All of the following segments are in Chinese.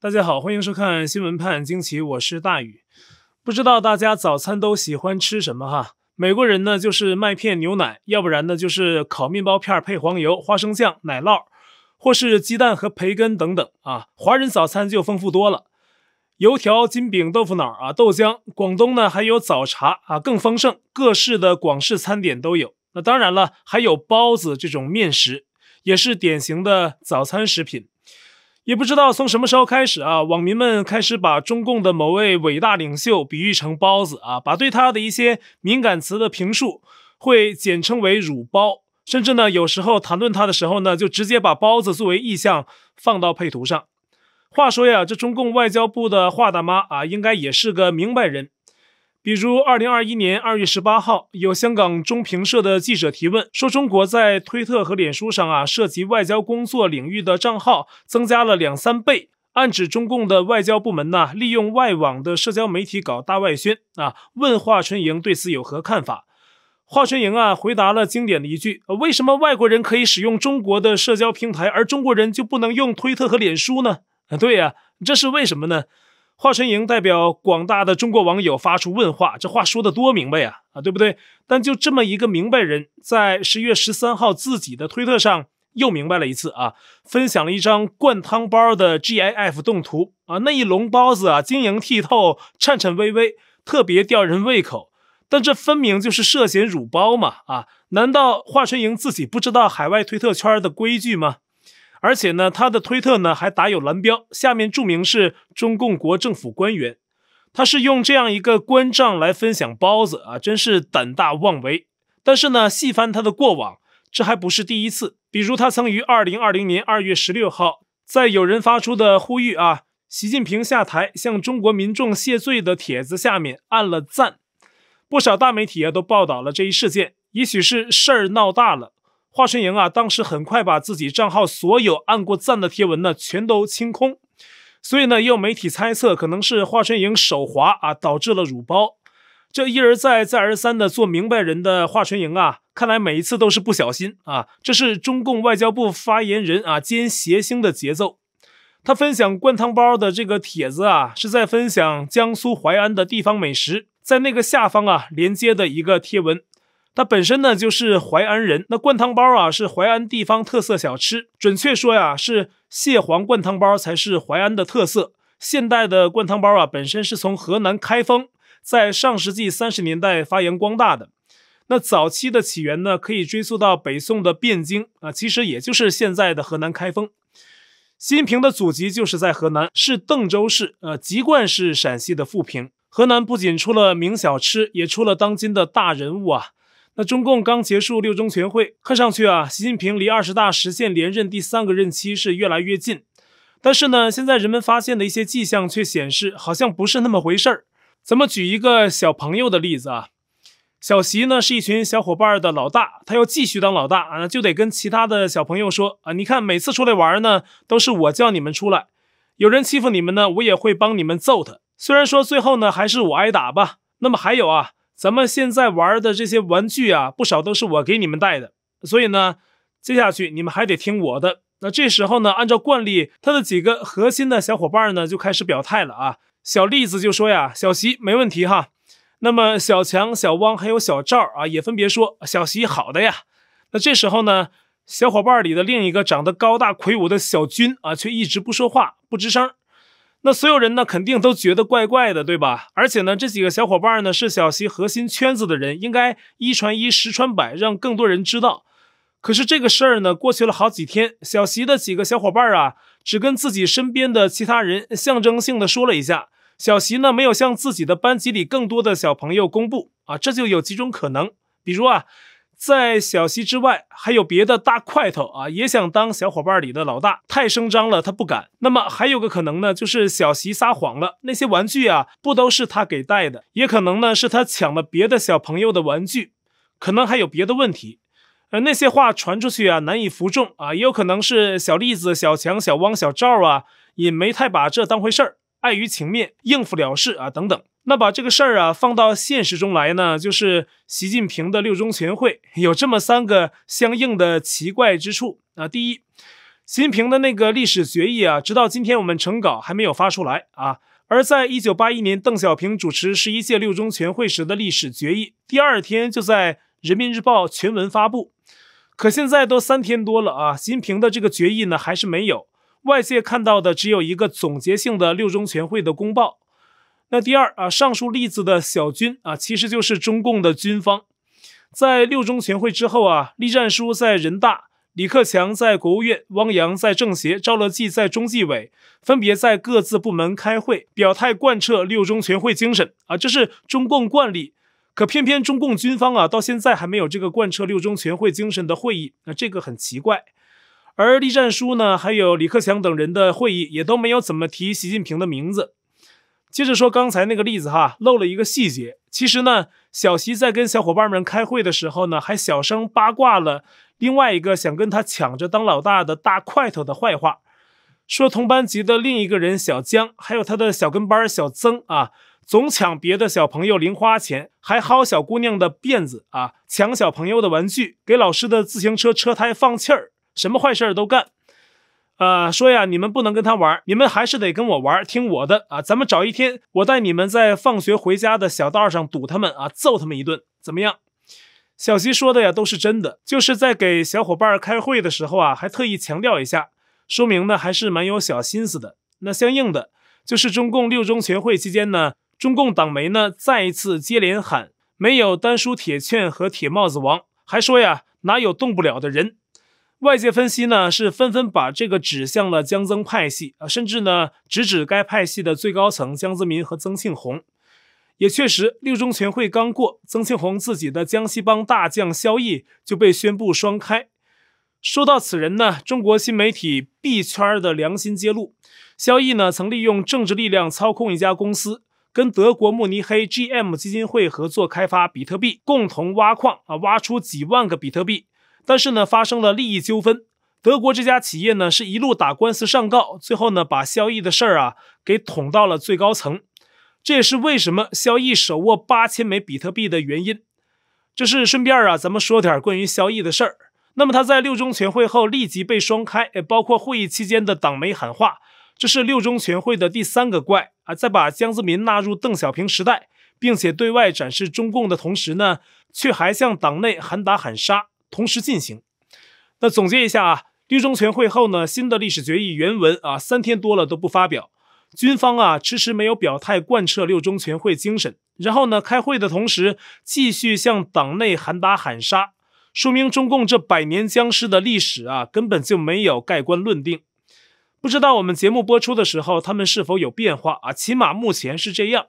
大家好，欢迎收看《新闻判惊奇》，我是大宇。不知道大家早餐都喜欢吃什么哈？美国人呢就是麦片、牛奶，要不然呢就是烤面包片配黄油、花生酱、奶酪，或是鸡蛋和培根等等啊。华人早餐就丰富多了，油条、金饼、豆腐脑啊，豆浆。广东呢还有早茶啊，更丰盛，各式的广式餐点都有。那当然了，还有包子这种面食，也是典型的早餐食品。也不知道从什么时候开始啊，网民们开始把中共的某位伟大领袖比喻成包子啊，把对他的一些敏感词的评述会简称为“乳包”，甚至呢，有时候谈论他的时候呢，就直接把包子作为意象放到配图上。话说呀，这中共外交部的华大妈啊，应该也是个明白人。比如，二零二一年二月十八号，有香港中评社的记者提问说：“中国在推特和脸书上啊，涉及外交工作领域的账号增加了两三倍，暗指中共的外交部门呢，利用外网的社交媒体搞大外宣啊。”问华春莹对此有何看法？华春莹啊，回答了经典的一句：“为什么外国人可以使用中国的社交平台，而中国人就不能用推特和脸书呢？”啊，对呀，这是为什么呢？华春莹代表广大的中国网友发出问话，这话说得多明白呀，啊，对不对？但就这么一个明白人，在十一月十三号自己的推特上又明白了一次啊，分享了一张灌汤包的 GIF 动图啊，那一笼包子啊，晶莹剔透，颤颤巍巍，特别吊人胃口。但这分明就是涉嫌辱包嘛，啊？难道华春莹自己不知道海外推特圈的规矩吗？而且呢，他的推特呢还打有蓝标，下面注明是中共国政府官员。他是用这样一个官账来分享包子啊，真是胆大妄为。但是呢，细翻他的过往，这还不是第一次。比如，他曾于二零二零年二月十六号，在有人发出的呼吁啊，习近平下台向中国民众谢罪的帖子下面按了赞。不少大媒体啊都报道了这一事件，也许是事儿闹大了。华春莹啊，当时很快把自己账号所有按过赞的贴文呢，全都清空。所以呢，也有媒体猜测，可能是华春莹手滑啊，导致了乳包。这一而再再而三的做明白人的华春莹啊，看来每一次都是不小心啊。这是中共外交部发言人啊，兼谐星的节奏。他分享灌汤包的这个帖子啊，是在分享江苏淮安的地方美食，在那个下方啊，连接的一个贴文。那本身呢就是淮安人，那灌汤包啊是淮安地方特色小吃，准确说呀是蟹黄灌汤包才是淮安的特色。现代的灌汤包啊本身是从河南开封，在上世纪三十年代发扬光大的。那早期的起源呢可以追溯到北宋的汴京啊，其实也就是现在的河南开封。新平的祖籍就是在河南，是邓州市，呃籍贯是陕西的富平。河南不仅出了名小吃，也出了当今的大人物啊。那中共刚结束六中全会，看上去啊，习近平离二十大实现连任第三个任期是越来越近。但是呢，现在人们发现的一些迹象却显示，好像不是那么回事儿。咱们举一个小朋友的例子啊，小习呢是一群小伙伴的老大，他要继续当老大啊，就得跟其他的小朋友说啊，你看每次出来玩呢，都是我叫你们出来，有人欺负你们呢，我也会帮你们揍他。虽然说最后呢，还是我挨打吧。那么还有啊。咱们现在玩的这些玩具啊，不少都是我给你们带的，所以呢，接下去你们还得听我的。那这时候呢，按照惯例，他的几个核心的小伙伴呢，就开始表态了啊。小栗子就说呀：“小席没问题哈。”那么小强、小汪还有小赵啊，也分别说：“小席好的呀。”那这时候呢，小伙伴里的另一个长得高大魁梧的小军啊，却一直不说话，不吱声。那所有人呢，肯定都觉得怪怪的，对吧？而且呢，这几个小伙伴呢是小习核心圈子的人，应该一传一，十传百，让更多人知道。可是这个事儿呢，过去了好几天，小习的几个小伙伴啊，只跟自己身边的其他人象征性的说了一下，小习呢没有向自己的班级里更多的小朋友公布啊，这就有几种可能，比如啊。在小西之外，还有别的大块头啊，也想当小伙伴里的老大，太声张了，他不敢。那么还有个可能呢，就是小西撒谎了，那些玩具啊，不都是他给带的？也可能呢，是他抢了别的小朋友的玩具，可能还有别的问题。呃，那些话传出去啊，难以服众啊，也有可能是小栗子、小强、小汪、小赵啊，也没太把这当回事儿，碍于情面应付了事啊，等等。那把这个事儿啊放到现实中来呢，就是习近平的六中全会有这么三个相应的奇怪之处啊。第一，习近平的那个历史决议啊，直到今天我们成稿还没有发出来啊。而在一九八一年邓小平主持十一届六中全会时的历史决议，第二天就在《人民日报》全文发布。可现在都三天多了啊，习近平的这个决议呢还是没有，外界看到的只有一个总结性的六中全会的公报。那第二啊，上述例子的小军啊，其实就是中共的军方，在六中全会之后啊，栗战书在人大，李克强在国务院，汪洋在政协，赵乐际在中纪委，分别在各自部门开会表态贯彻六中全会精神啊，这是中共惯例。可偏偏中共军方啊，到现在还没有这个贯彻六中全会精神的会议，那这个很奇怪。而栗战书呢，还有李克强等人的会议也都没有怎么提习近平的名字。接着说刚才那个例子哈，漏了一个细节。其实呢，小西在跟小伙伴们开会的时候呢，还小声八卦了另外一个想跟他抢着当老大的大块头的坏话，说同班级的另一个人小江，还有他的小跟班小曾啊，总抢别的小朋友零花钱，还薅小姑娘的辫子啊，抢小朋友的玩具，给老师的自行车车胎放气儿，什么坏事儿都干。啊，说呀，你们不能跟他玩，你们还是得跟我玩，听我的啊！咱们找一天，我带你们在放学回家的小道上堵他们啊，揍他们一顿，怎么样？小西说的呀，都是真的，就是在给小伙伴开会的时候啊，还特意强调一下，说明呢还是蛮有小心思的。那相应的，就是中共六中全会期间呢，中共党媒呢再一次接连喊，没有丹书铁券和铁帽子王，还说呀，哪有动不了的人？外界分析呢，是纷纷把这个指向了江曾派系啊，甚至呢直指该派系的最高层江泽民和曾庆红。也确实，六中全会刚过，曾庆红自己的江西帮大将肖毅就被宣布双开。说到此人呢，中国新媒体 B 圈的良心揭露：肖毅呢曾利用政治力量操控一家公司，跟德国慕尼黑 GM 基金会合作开发比特币，共同挖矿啊，挖出几万个比特币。但是呢，发生了利益纠纷。德国这家企业呢，是一路打官司上告，最后呢，把肖毅的事儿啊给捅到了最高层。这也是为什么肖毅手握八千枚比特币的原因。这是顺便啊，咱们说点关于肖毅的事儿。那么他在六中全会后立即被双开，也包括会议期间的党媒喊话。这是六中全会的第三个怪啊，再把江泽民纳入邓小平时代，并且对外展示中共的同时呢，却还向党内喊打喊杀。同时进行。那总结一下啊，六中全会后呢，新的历史决议原文啊，三天多了都不发表，军方啊迟迟没有表态贯彻六中全会精神。然后呢，开会的同时继续向党内喊打喊杀，说明中共这百年僵尸的历史啊，根本就没有盖棺论定。不知道我们节目播出的时候他们是否有变化啊？起码目前是这样。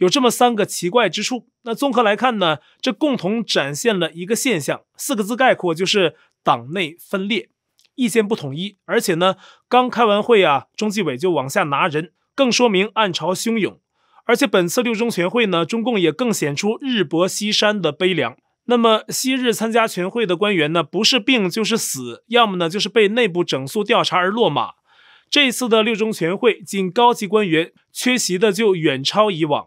有这么三个奇怪之处，那综合来看呢，这共同展现了一个现象，四个字概括就是党内分裂，意见不统一，而且呢，刚开完会啊，中纪委就往下拿人，更说明暗潮汹涌。而且本次六中全会呢，中共也更显出日薄西山的悲凉。那么昔日参加全会的官员呢，不是病就是死，要么呢就是被内部整肃调查而落马。这次的六中全会，仅高级官员缺席的就远超以往。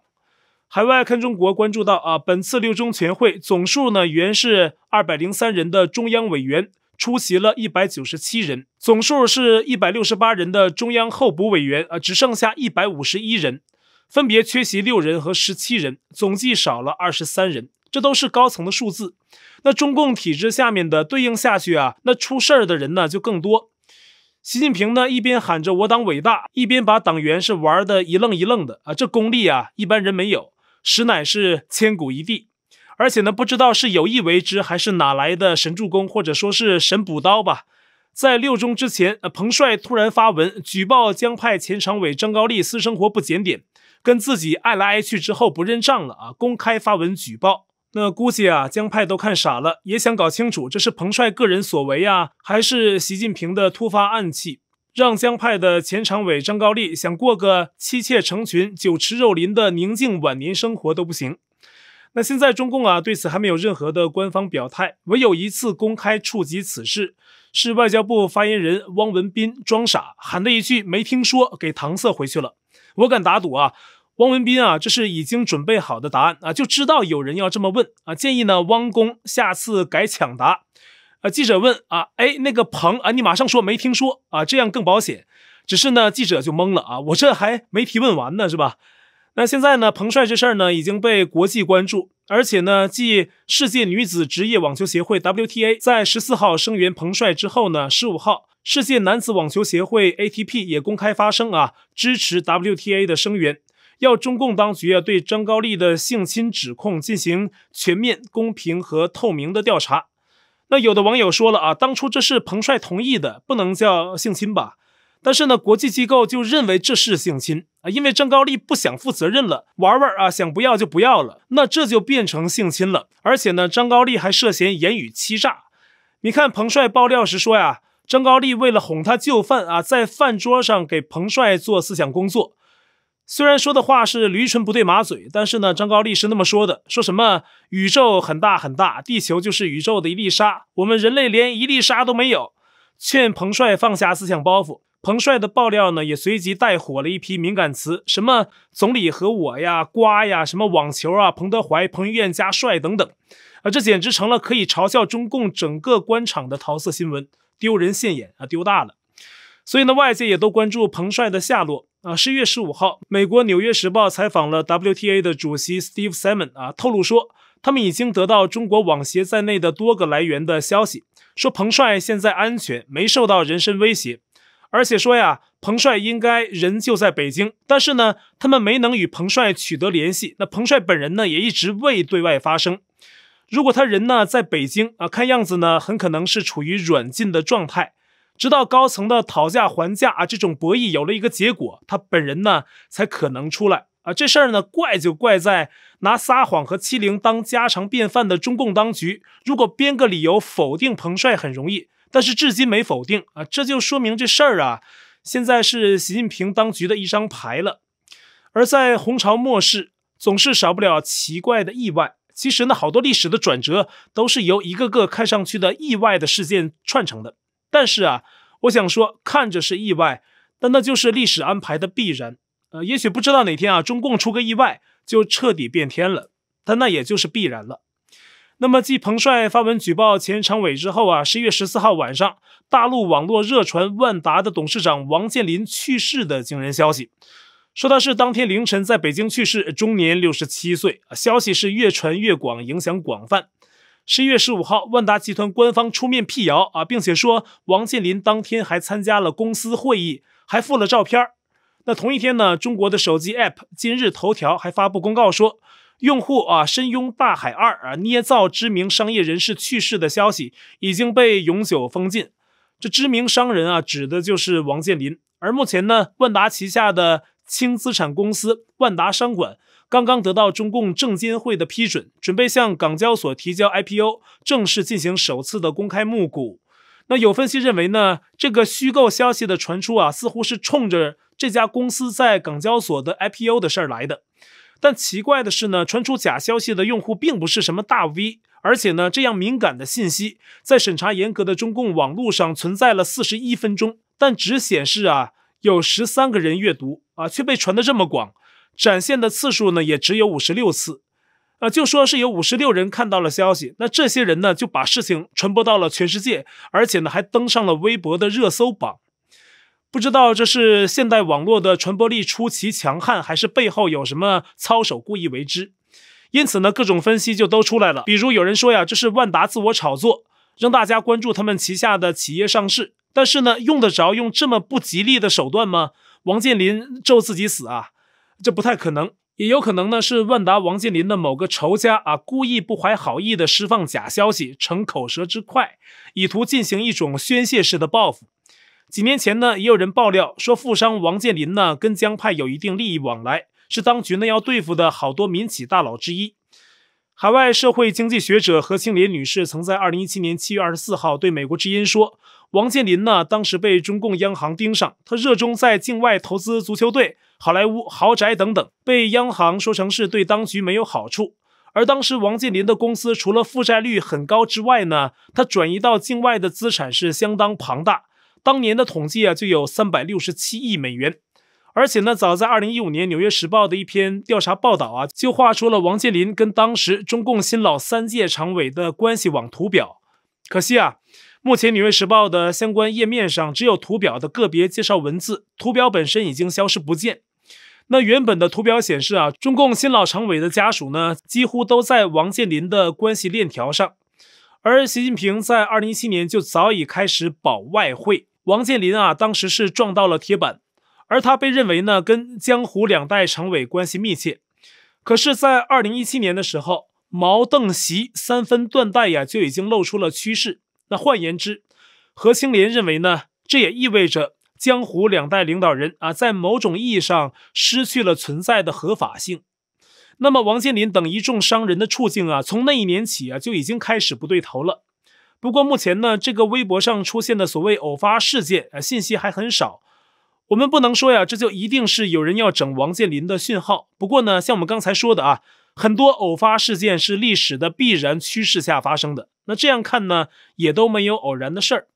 海外看中国关注到啊，本次六中全会总数呢原是二百零三人的中央委员出席了一百九十七人，总数是一百六十八人的中央候补委员啊只剩下一百五十一人，分别缺席六人和十七人，总计少了二十三人，这都是高层的数字。那中共体制下面的对应下去啊，那出事儿的人呢就更多。习近平呢一边喊着我党伟大，一边把党员是玩的一愣一愣的啊，这功力啊一般人没有。实乃是千古一帝，而且呢，不知道是有意为之，还是哪来的神助攻，或者说是神补刀吧。在六中之前，彭帅突然发文举报江派前常委张高丽私生活不检点，跟自己爱来爱去之后不认账了啊，公开发文举报。那估计啊，江派都看傻了，也想搞清楚这是彭帅个人所为啊，还是习近平的突发暗器。让江派的前常委张高丽想过个妻妾成群、酒池肉林的宁静晚年生活都不行。那现在中共啊对此还没有任何的官方表态，唯有一次公开触及此事，是外交部发言人汪文斌装傻喊了一句“没听说”，给搪塞回去了。我敢打赌啊，汪文斌啊这是已经准备好的答案啊，就知道有人要这么问啊，建议呢汪工下次改抢答。啊！记者问啊，哎，那个彭啊，你马上说没听说啊，这样更保险。只是呢，记者就懵了啊，我这还没提问完呢，是吧？那现在呢，彭帅这事儿呢已经被国际关注，而且呢，继世界女子职业网球协会 WTA 在十四号声援彭帅之后呢，十五号世界男子网球协会 ATP 也公开发声啊，支持 WTA 的声援，要中共当局啊对张高丽的性侵指控进行全面、公平和透明的调查。那有的网友说了啊，当初这是彭帅同意的，不能叫性侵吧？但是呢，国际机构就认为这是性侵啊，因为张高丽不想负责任了，玩玩啊，想不要就不要了，那这就变成性侵了。而且呢，张高丽还涉嫌言语欺诈。你看彭帅爆料时说呀，张高丽为了哄他就范啊，在饭桌上给彭帅做思想工作。虽然说的话是驴唇不对马嘴，但是呢，张高丽是那么说的，说什么宇宙很大很大，地球就是宇宙的一粒沙，我们人类连一粒沙都没有。劝彭帅放下思想包袱。彭帅的爆料呢，也随即带火了一批敏感词，什么总理和我呀、瓜呀、什么网球啊、彭德怀、彭于晏加帅等等，啊，这简直成了可以嘲笑中共整个官场的桃色新闻，丢人现眼啊，丢大了。所以呢，外界也都关注彭帅的下落。啊，十一月十五号，美国《纽约时报》采访了 WTA 的主席 Steve Simon 啊，透露说，他们已经得到中国网协在内的多个来源的消息，说彭帅现在安全，没受到人身威胁，而且说呀，彭帅应该人就在北京，但是呢，他们没能与彭帅取得联系。那彭帅本人呢，也一直未对外发声。如果他人呢在北京啊，看样子呢，很可能是处于软禁的状态。直到高层的讨价还价啊，这种博弈有了一个结果，他本人呢才可能出来啊。这事儿呢，怪就怪在拿撒谎和欺凌当家常便饭的中共当局。如果编个理由否定彭帅很容易，但是至今没否定啊，这就说明这事儿啊，现在是习近平当局的一张牌了。而在红朝末世，总是少不了奇怪的意外。其实呢，好多历史的转折都是由一个个看上去的意外的事件串成的。但是啊，我想说，看着是意外，但那就是历史安排的必然。呃，也许不知道哪天啊，中共出个意外就彻底变天了，但那也就是必然了。那么，继彭帅发文举报前常委之后啊，十一月十四号晚上，大陆网络热传万达的董事长王健林去世的惊人消息，说他是当天凌晨在北京去世，终年六十七岁。消息是越传越广，影响广泛。十一月十五号，万达集团官方出面辟谣啊，并且说王健林当天还参加了公司会议，还附了照片儿。那同一天呢，中国的手机 APP 今日头条还发布公告说，用户啊深拥大海二啊捏造知名商业人士去世的消息已经被永久封禁。这知名商人啊，指的就是王健林。而目前呢，万达旗下的轻资产公司万达商管。刚刚得到中共证监会的批准，准备向港交所提交 IPO，正式进行首次的公开募股。那有分析认为呢，这个虚构消息的传出啊，似乎是冲着这家公司在港交所的 IPO 的事儿来的。但奇怪的是呢，传出假消息的用户并不是什么大 V，而且呢，这样敏感的信息在审查严格的中共网络上存在了四十一分钟，但只显示啊有十三个人阅读啊，却被传得这么广。展现的次数呢也只有五十六次，呃，就说是有五十六人看到了消息，那这些人呢就把事情传播到了全世界，而且呢还登上了微博的热搜榜。不知道这是现代网络的传播力出奇强悍，还是背后有什么操守故意为之。因此呢，各种分析就都出来了。比如有人说呀，这是万达自我炒作，让大家关注他们旗下的企业上市。但是呢，用得着用这么不吉利的手段吗？王健林咒自己死啊！这不太可能，也有可能呢是万达王健林的某个仇家啊，故意不怀好意的释放假消息，逞口舌之快，以图进行一种宣泄式的报复。几年前呢，也有人爆料说富商王健林呢跟江派有一定利益往来，是当局呢要对付的好多民企大佬之一。海外社会经济学者何庆林女士曾在二零一七年七月二十四号对《美国之音》说，王健林呢当时被中共央行盯上，他热衷在境外投资足球队。好莱坞豪宅等等，被央行说成是对当局没有好处。而当时王健林的公司除了负债率很高之外呢，他转移到境外的资产是相当庞大，当年的统计啊就有三百六十七亿美元。而且呢，早在二零一五年，《纽约时报》的一篇调查报道啊，就画出了王健林跟当时中共新老三届常委的关系网图表。可惜啊。目前《纽约时报》的相关页面上只有图表的个别介绍文字，图表本身已经消失不见。那原本的图表显示啊，中共新老常委的家属呢，几乎都在王健林的关系链条上。而习近平在二零一七年就早已开始保外汇，王健林啊，当时是撞到了铁板，而他被认为呢，跟江湖两代常委关系密切。可是，在二零一七年的时候，毛邓习三分断代呀，就已经露出了趋势。那换言之，何清莲认为呢，这也意味着江湖两代领导人啊，在某种意义上失去了存在的合法性。那么，王健林等一众商人的处境啊，从那一年起啊，就已经开始不对头了。不过，目前呢，这个微博上出现的所谓偶发事件啊，信息还很少。我们不能说呀，这就一定是有人要整王健林的讯号。不过呢，像我们刚才说的啊，很多偶发事件是历史的必然趋势下发生的。那这样看呢，也都没有偶然的事儿。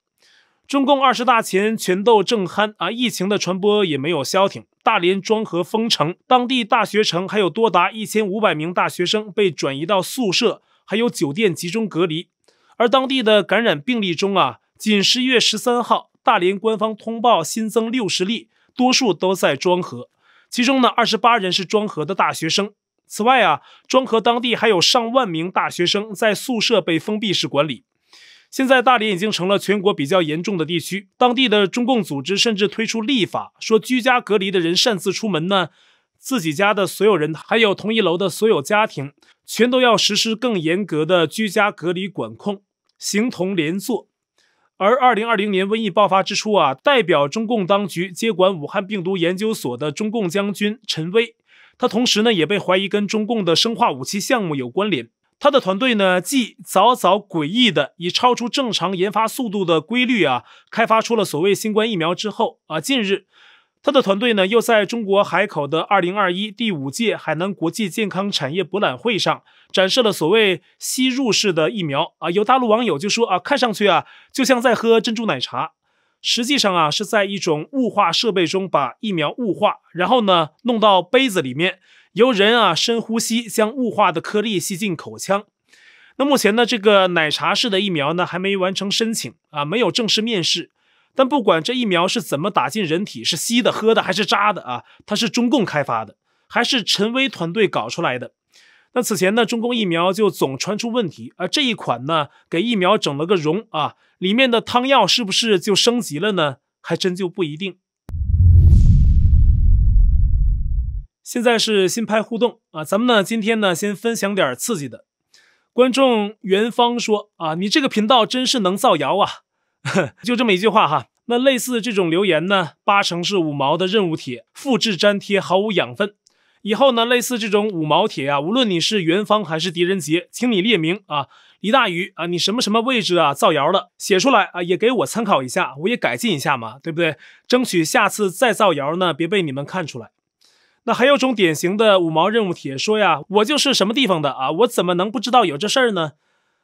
中共二十大前全斗正酣啊，疫情的传播也没有消停。大连庄河封城，当地大学城还有多达一千五百名大学生被转移到宿舍，还有酒店集中隔离。而当地的感染病例中啊，仅十一月十三号，大连官方通报新增六十例，多数都在庄河，其中呢，二十八人是庄河的大学生。此外啊，庄河当地还有上万名大学生在宿舍被封闭式管理。现在大连已经成了全国比较严重的地区，当地的中共组织甚至推出立法，说居家隔离的人擅自出门呢，自己家的所有人还有同一楼的所有家庭，全都要实施更严格的居家隔离管控，形同连坐。而2020年瘟疫爆发之初啊，代表中共当局接管武汉病毒研究所的中共将军陈威他同时呢，也被怀疑跟中共的生化武器项目有关联。他的团队呢，既早早诡异的以超出正常研发速度的规律啊，开发出了所谓新冠疫苗之后啊，近日，他的团队呢，又在中国海口的二零二一第五届海南国际健康产业博览会上，展示了所谓吸入式的疫苗啊。有大陆网友就说啊，看上去啊，就像在喝珍珠奶茶。实际上啊，是在一种雾化设备中把疫苗雾化，然后呢弄到杯子里面，由人啊深呼吸将雾化的颗粒吸进口腔。那目前呢，这个奶茶式的疫苗呢还没完成申请啊，没有正式面世。但不管这疫苗是怎么打进人体，是吸的、喝的还是扎的啊，它是中共开发的，还是陈薇团队搞出来的？那此前呢，中公疫苗就总传出问题，而这一款呢，给疫苗整了个容啊，里面的汤药是不是就升级了呢？还真就不一定。现在是新拍互动啊，咱们呢今天呢先分享点刺激的。观众元芳说啊，你这个频道真是能造谣啊，就这么一句话哈。那类似这种留言呢，八成是五毛的任务帖，复制粘贴，毫无养分。以后呢，类似这种五毛帖啊，无论你是元芳还是狄仁杰，请你列名啊！李大愚，啊，你什么什么位置啊？造谣的写出来啊，也给我参考一下，我也改进一下嘛，对不对？争取下次再造谣呢，别被你们看出来。那还有种典型的五毛任务帖，说呀，我就是什么地方的啊，我怎么能不知道有这事儿呢？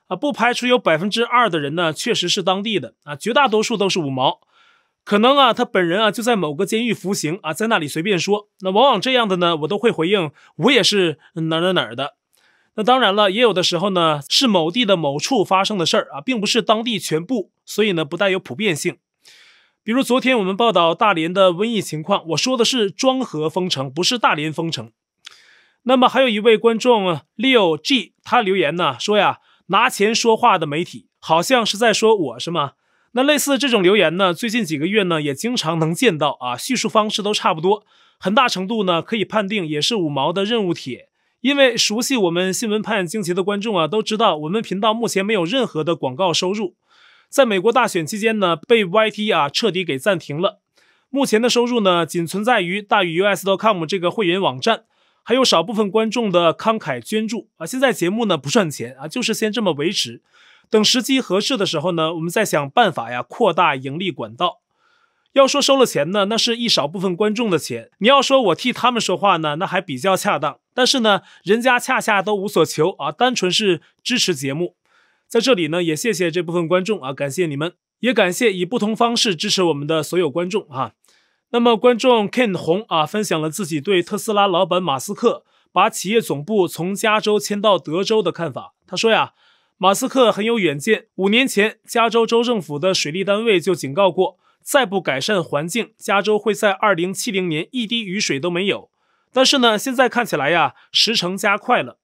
啊，不排除有百分之二的人呢，确实是当地的啊，绝大多数都是五毛。可能啊，他本人啊就在某个监狱服刑啊，在那里随便说。那往往这样的呢，我都会回应，我也是哪哪哪儿的。那当然了，也有的时候呢，是某地的某处发生的事儿啊，并不是当地全部，所以呢不带有普遍性。比如昨天我们报道大连的瘟疫情况，我说的是庄河封城，不是大连封城。那么还有一位观众 Leo G，他留言呢说呀，拿钱说话的媒体，好像是在说我是吗？那类似这种留言呢，最近几个月呢也经常能见到啊，叙述方式都差不多，很大程度呢可以判定也是五毛的任务帖。因为熟悉我们新闻判惊奇的观众啊都知道，我们频道目前没有任何的广告收入，在美国大选期间呢被 Y T 啊彻底给暂停了。目前的收入呢仅存在于大宇 US.com 这个会员网站，还有少部分观众的慷慨捐助啊。现在节目呢不赚钱啊，就是先这么维持。等时机合适的时候呢，我们再想办法呀，扩大盈利管道。要说收了钱呢，那是一少部分观众的钱。你要说我替他们说话呢，那还比较恰当。但是呢，人家恰恰都无所求啊，单纯是支持节目。在这里呢，也谢谢这部分观众啊，感谢你们，也感谢以不同方式支持我们的所有观众啊。那么，观众 Ken 红啊，分享了自己对特斯拉老板马斯克把企业总部从加州迁到德州的看法。他说呀。马斯克很有远见。五年前，加州州政府的水利单位就警告过，再不改善环境，加州会在二零七零年一滴雨水都没有。但是呢，现在看起来呀，时程加快了。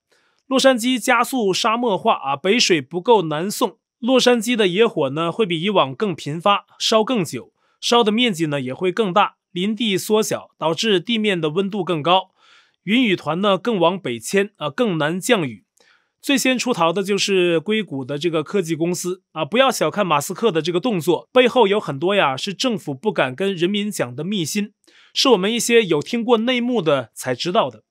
洛杉矶加速沙漠化啊，北水不够南送，洛杉矶的野火呢会比以往更频发，烧更久，烧的面积呢也会更大，林地缩小，导致地面的温度更高，云雨团呢更往北迁啊，更难降雨。最先出逃的就是硅谷的这个科技公司啊！不要小看马斯克的这个动作，背后有很多呀，是政府不敢跟人民讲的秘辛，是我们一些有听过内幕的才知道的。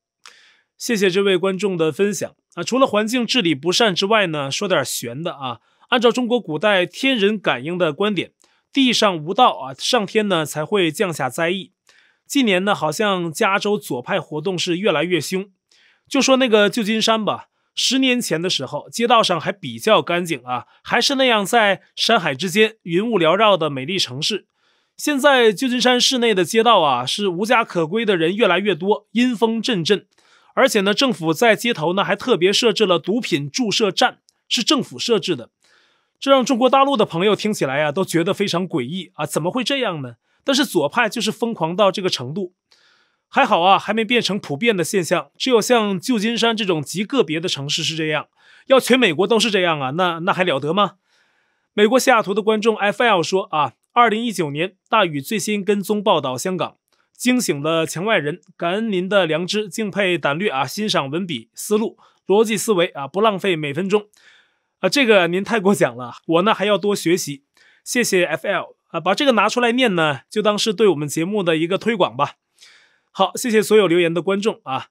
谢谢这位观众的分享啊！除了环境治理不善之外呢，说点玄的啊，按照中国古代天人感应的观点，地上无道啊，上天呢才会降下灾异。近年呢，好像加州左派活动是越来越凶，就说那个旧金山吧。十年前的时候，街道上还比较干净啊，还是那样在山海之间云雾缭绕的美丽城市。现在，旧金山市内的街道啊，是无家可归的人越来越多，阴风阵阵。而且呢，政府在街头呢还特别设置了毒品注射站，是政府设置的，这让中国大陆的朋友听起来呀都觉得非常诡异啊！怎么会这样呢？但是左派就是疯狂到这个程度。还好啊，还没变成普遍的现象，只有像旧金山这种极个别的城市是这样。要全美国都是这样啊，那那还了得吗？美国西雅图的观众 F L 说啊，二零一九年大雨最新跟踪报道香港，惊醒了墙外人。感恩您的良知，敬佩胆略啊，欣赏文笔、思路、逻辑思维啊，不浪费每分钟啊。这个您太过奖了，我呢还要多学习。谢谢 F L 啊，把这个拿出来念呢，就当是对我们节目的一个推广吧。好，谢谢所有留言的观众啊。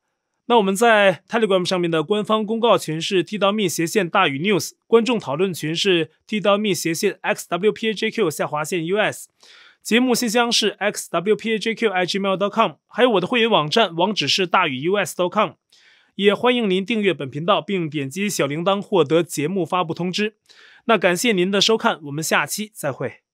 那我们在 Telegram 上面的官方公告群是 T 到密斜线大于 News，观众讨论群是 T 到密斜线 X W P A J Q 下划线 U S，节目信箱是 X W P A J Q I G M A i L D O T C O M，还有我的会员网站网址是大于 U S D O T C O M，也欢迎您订阅本频道并点击小铃铛获得节目发布通知。那感谢您的收看，我们下期再会。